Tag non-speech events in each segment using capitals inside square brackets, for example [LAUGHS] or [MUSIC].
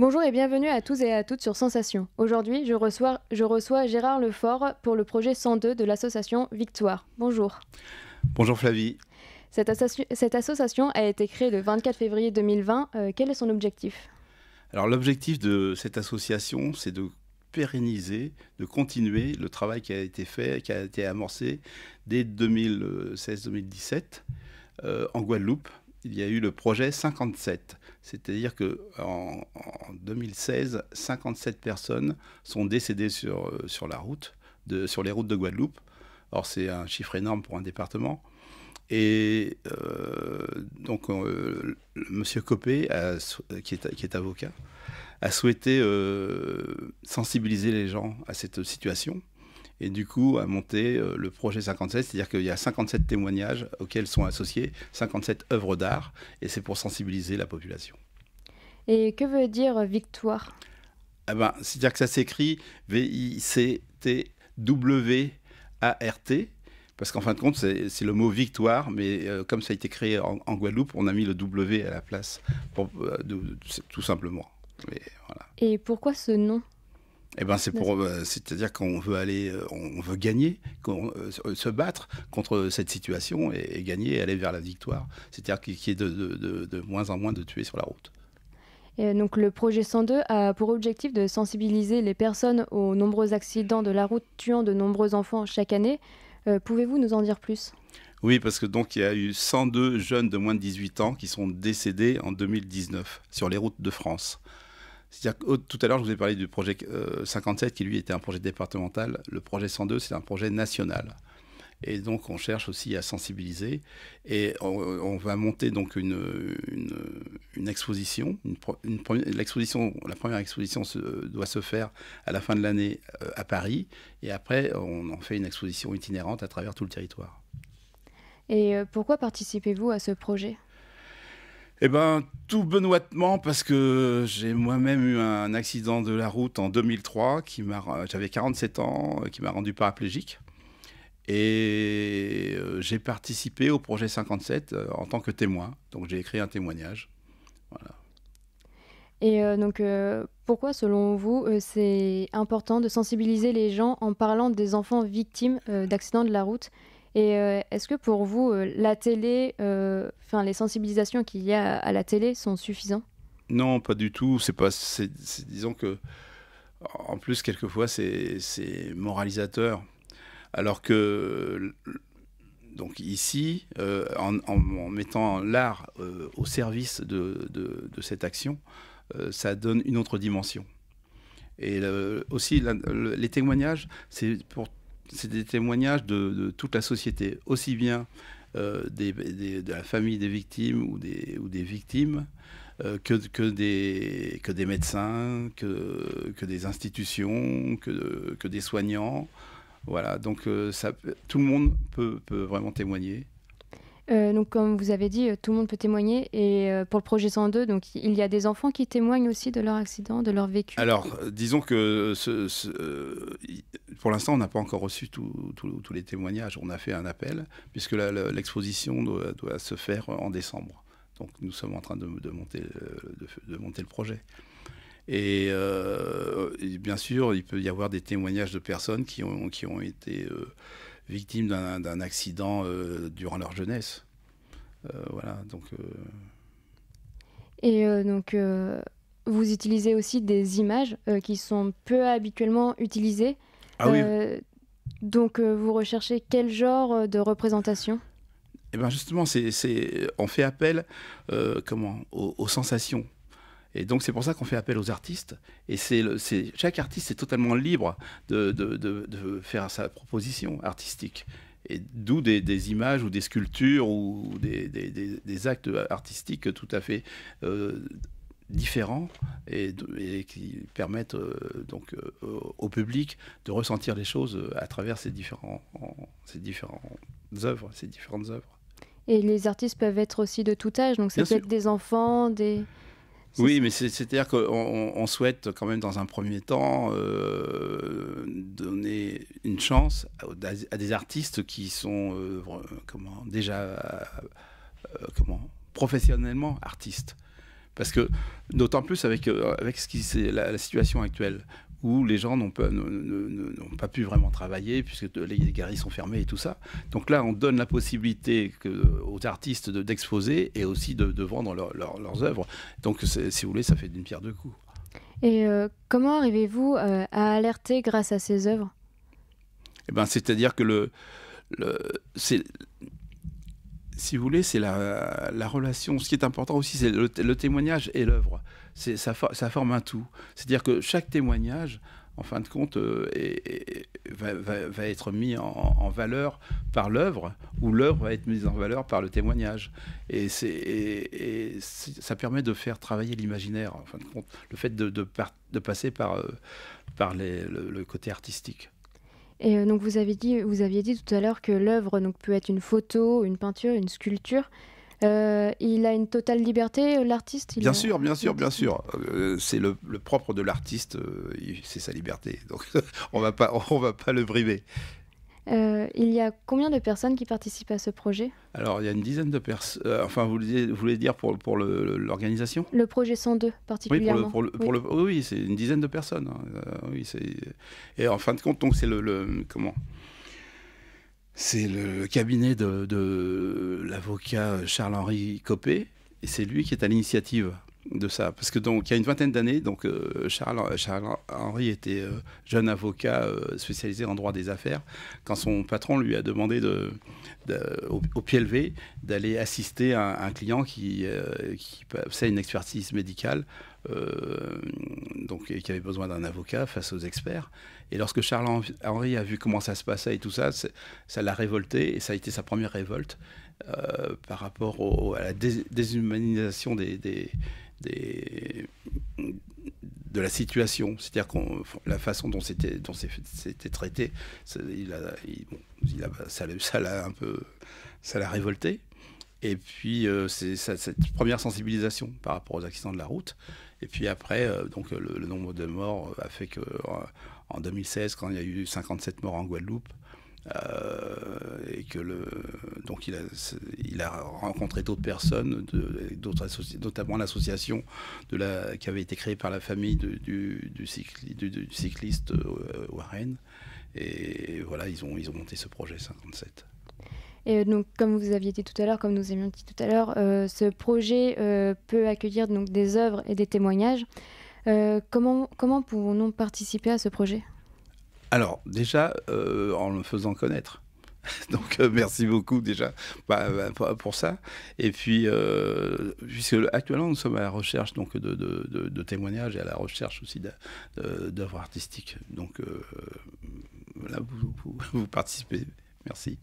Bonjour et bienvenue à tous et à toutes sur Sensation. Aujourd'hui, je reçois, Gérard Lefort pour le projet 102 de l'association Victoire. Bonjour. Bonjour Flavie. Cette, association a été créée le 24 février 2020. Euh, quel est son objectif Alors l'objectif de cette association, c'est de pérenniser, de continuer le travail qui a été fait, qui a été amorcé dès 2016-2017 euh, en Guadeloupe il y a eu le projet 57. C'est-à-dire que en, 2016, 57 personnes sont décédées sur, euh, sur la route, sur les routes de Guadeloupe. Or, c'est un chiffre énorme pour un département. Et euh, donc, euh, Monsieur Copé, qui, est, avocat, a souhaité sensibiliser les gens à cette situation et du coup a monté euh, le projet 57, c'est-à-dire qu'il y a 57 témoignages auxquels sont associés 57 œuvres d'art, et c'est pour sensibiliser la population. Et que veut dire euh, victoire ah ben, C'est-à-dire que ça s'écrit V-I-C-T-W-A-R-T, parce qu'en fin de compte, c'est le mot victoire, mais euh, comme ça a été créé en, Guadeloupe, on a mis le W à la place, pour, tout simplement. et pourquoi ce nom eh ben, c'est pour, euh, à dire qu'on veut aller, euh, on veut gagner, euh, se battre contre cette situation et, gagner et aller vers la victoire. C'est-à-dire qu'il y ait de, moins en moins de tués sur la route. donc le projet 102 a pour objectif de sensibiliser les personnes aux nombreux accidents de la route tuant de nombreux enfants chaque année. pouvez-vous nous en dire plus oui, parce que donc il y a eu 102 jeunes de moins de 18 ans qui sont décédés en 2019 sur les routes de France. C'est-à-dire que tout à l'heure, je vous ai parlé du projet 57, euh, qui lui était un projet départemental. Le projet 102, c'est un projet national. Et donc, on cherche aussi à sensibiliser. Et on, va monter donc une, exposition. La première exposition doit se faire à la fin de l'année euh, à Paris. Et après, on en fait une exposition itinérante à travers tout le territoire. Et euh, pourquoi participez-vous à ce projet eh ben, tout benoîtement parce que j'ai moi-même eu un accident de la route en 2003 qui m'a, j'avais 47 ans, qui m'a rendu paraplégique. Et euh, j'ai participé au projet 57 euh, en tant que témoin. Donc j'ai écrit un témoignage. Voilà. Et euh, donc, pourquoi, selon vous, c'est important de sensibiliser les gens en parlant des enfants victimes d'accidents de la route et euh, est-ce que pour vous, euh, la télé, euh, enfin les sensibilisations qu'il y a à la télé sont suffisantes Non, pas du tout. C'est pas, disons que, en plus quelquefois c'est, moralisateur. Alors que donc ici, en, mettant l'art au service de, cette action, ça donne une autre dimension. Et aussi, les témoignages, c'est pour c'est des témoignages de, toute la société, aussi bien euh, des, de la famille des victimes ou des, ou des victimes euh, que, que, des, que des médecins, que, que des institutions, que, que des soignants. Voilà, donc euh, ça, tout le monde peut, peut vraiment témoigner. donc, comme vous avez dit, tout le monde peut témoigner. Et pour le projet 102, donc, il y a des enfants qui témoignent aussi de leur accident, de leur vécu. Alors, disons que ce, pour l'instant, on n'a pas encore reçu tous les témoignages. On a fait un appel, puisque l'exposition doit, se faire en décembre. Donc nous sommes en train de, de monter, le projet. Euh, et, bien sûr, il peut y avoir des témoignages de personnes qui ont, été euh, victimes d'un accident euh, durant leur jeunesse. voilà, Et donc, vous utilisez aussi des images qui sont peu habituellement utilisées. Ah euh, donc euh, vous recherchez quel genre euh, de représentation eh bien justement, c'est, on fait appel comment aux, sensations. Et donc c'est pour ça qu'on fait appel aux artistes. Et c'est chaque artiste est totalement libre de, faire sa proposition artistique. Et d'où des, images ou des sculptures ou des, actes artistiques tout à fait différents et, qui permettent euh, donc euh, au public de ressentir les choses euh, à travers ces différents ces différentes œuvres, ces différentes œuvres. Et les artistes peuvent être aussi de tout âge, donc c'est peut-être des enfants, des oui, mais c'est-à-dire qu'on souhaite quand même dans un premier temps donner une chance à, des artistes qui sont comment, déjà comment, professionnellement artistes. Parce que, d'autant plus avec, euh, avec ce qui, la, la situation actuelle, où les gens n'ont pas, pu vraiment travailler puisque les galeries sont fermées et tout ça. Donc là, on donne la possibilité que, aux artistes d'exposer et aussi de, vendre leurs œuvres. Donc, si vous voulez, ça fait d'une pierre deux coups. Et euh, comment arrivez-vous euh, à alerter grâce à ces œuvres eh ben, C'est-à-dire que le, le, si vous voulez, c'est la, relation. Ce qui est important aussi, c'est le, témoignage et l'œuvre. Ça, ça forme un tout. C'est-à-dire que chaque témoignage, en fin de compte, euh, va, être mis en, valeur par l'œuvre, ou l'œuvre va être mise en valeur par le témoignage. Et, et ça permet de faire travailler l'imaginaire, en fin de compte, le fait de, de, passer par, euh, par le, côté artistique. Et euh, donc vous avez dit, vous aviez dit tout à l'heure que l'œuvre donc peut être une photo, une peinture, une sculpture. Euh, il a une totale liberté, euh, l'artiste bien, sûr, bien sûr, bien sûr. c'est le, propre de l'artiste, c'est sa liberté. Donc [LAUGHS] on va pas, on va pas le brimer. Euh, il y a combien de personnes qui participent à ce projet Alors, il y a une dizaine de personnes. Euh, enfin, vous voulez, dire pour, l'organisation le, projet 102, particulièrement. Oui, c'est une dizaine de personnes. Hein. Euh, et en fin de compte, c'est le, Comment c'est le cabinet de, de l'avocat Charles-Henri Copé, et c'est lui qui est à l'initiative de ça. Parce que donc, il y a une vingtaine d'années, donc euh, Charles, Henry était euh, jeune avocat euh, spécialisé en droit des affaires, quand son patron lui a demandé de, au, pied levé d'aller assister à, un, client qui, qui une expertise médicale. donc, et qui avait besoin d'un avocat face aux experts. Et lorsque Charles Henry a vu comment ça se passait et tout ça, ça l'a révolté et ça a été sa première révolte par rapport à la déshumanisation des de la situation, c'est-à-dire la façon dont c'était traité, ça, il a, ça l'a un peu ça l'a révolté. Et puis euh, c'est cette première sensibilisation par rapport aux accidents de la route. Et puis après, euh, donc le, nombre de morts a fait que en 2016, quand il y a eu 57 morts en Guadeloupe, euh, et que le, donc il a, il a rencontré d'autres personnes, d'autres notamment l'association de la, qui avait été créée par la famille du, du, cycliste euh, Warren. Et voilà, ils ont, ils ont monté ce projet 57. Et euh, donc, comme vous aviez dit tout à l'heure, comme nous avions dit tout à l'heure, ce projet peut accueillir donc des œuvres et des témoignages. comment, comment pouvons-nous participer à ce projet alors, déjà, euh, en le faisant connaître. [LAUGHS] Donc euh, merci beaucoup déjà bah, bah, pour ça. Et puis, euh, puisque actuellement nous sommes à la recherche donc, de, témoignages et à la recherche aussi d'œuvres artistiques. Donc vous, participez. Merci.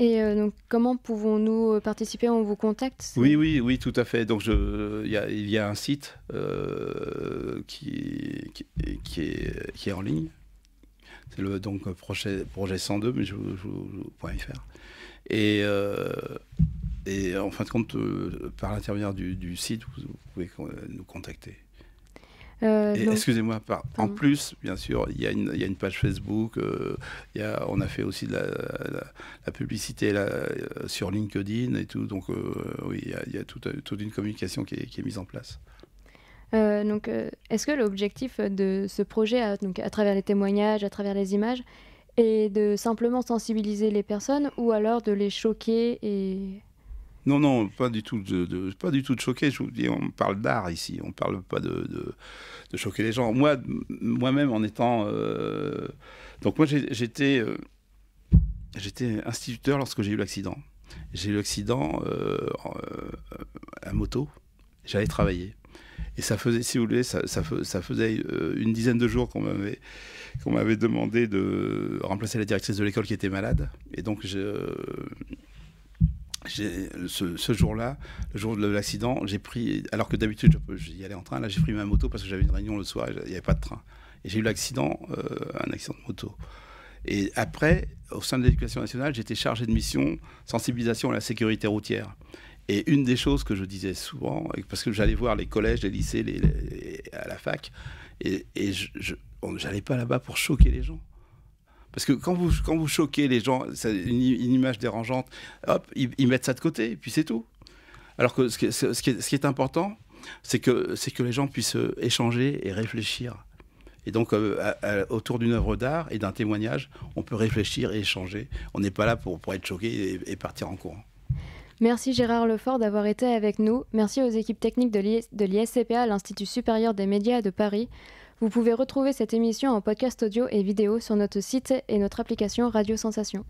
Et donc, comment pouvons-nous participer On vous contacte Oui, oui, oui, tout à fait. Donc, il y, a un site est, qui est en ligne, c'est le donc projet, projet 102, mais je, .fr. Et, faire. Euh, et en fin de compte, euh, par l'intermédiaire du, site, vous, pouvez euh, nous contacter. Excusez-moi, en plus, bien sûr, il y, a une, page Facebook, on a fait aussi de la, publicité sur LinkedIn et tout, donc oui, il y a, toute, une communication qui est mise en place. Euh, donc, euh, est-ce que l'objectif de ce projet, à, travers les témoignages, à travers les images, est de simplement sensibiliser les personnes ou alors de les choquer et non, non, pas du tout de, pas du tout de choquer. Je vous dis, on parle d'art ici, on parle pas de, choquer les gens. Moi, moi-même, en étant euh, donc moi j'étais j'étais instituteur lorsque j'ai eu l'accident. J'ai eu l'accident à moto. J'allais travailler. Et ça faisait, si vous voulez, ça, ça, faisait euh, une dizaine de jours qu'on m'avait qu'on m'avait demandé de remplacer la directrice de l'école qui était malade. Et donc, je, ce, ce jour-là, le jour de l'accident, j'ai pris, alors que d'habitude j'y allais en train, là j'ai pris ma moto parce que j'avais une réunion le soir, il n'y avait pas de train. Et j'ai eu l'accident, euh, un accident de moto. Et après, au sein de l'éducation nationale, j'étais chargé de mission sensibilisation à la sécurité routière. Et une des choses que je disais souvent, parce que j'allais voir les collèges, les lycées, à la fac, et, je, n'allais pas là-bas pour choquer les gens. Parce que quand vous, quand vous choquez les gens, c'est une, image dérangeante, hop, ils, mettent ça de côté, et puis c'est tout. Alors que ce, qui, ce, qui, est, important, c'est que, c'est que les gens puissent euh, échanger et réfléchir. Et donc, euh, autour d'une œuvre d'art et d'un témoignage, on peut réfléchir et échanger. On n'est pas là pour, pour être choqué et partir en courant. Merci Gérard Lefort d'avoir été avec nous. Merci aux équipes techniques de l'ISCPA, l'Institut supérieur des médias de Paris. Vous pouvez retrouver cette émission en podcast audio et vidéo sur notre site et notre application Radio Sensation.